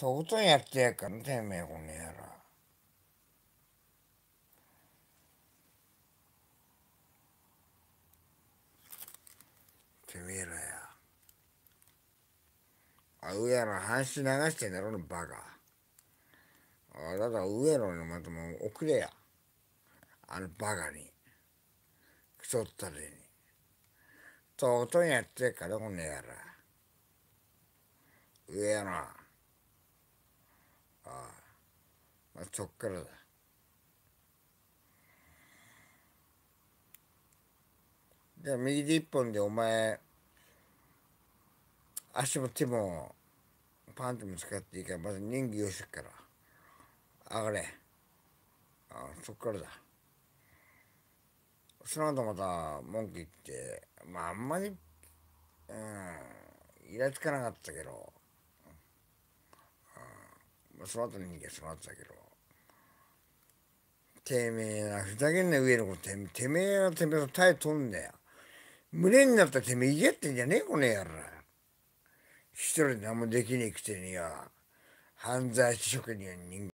とことんやってやっからてめえこの野郎。てめえらや。あ、上やら半紙流してんだろ、バカ。あだから上野にまたもう送れや。あのバカに。くそったれに。とことんやってっから、この野郎。上野。あそっからだじゃあ右で一本でお前足も手もパンとも使っていいからまず人気をしっから上がれあそっからだその後また文句言ってまああんまりうんイラつかなかったけど、うん、その後の人間そなったけどてめえな、ふざけんな上の子、てめえ、てめえはてめえの耐えとんだよ。群れになったらてめえ、いやってんじゃねえ、この野郎。一人何もできねえくてには犯罪職人人間。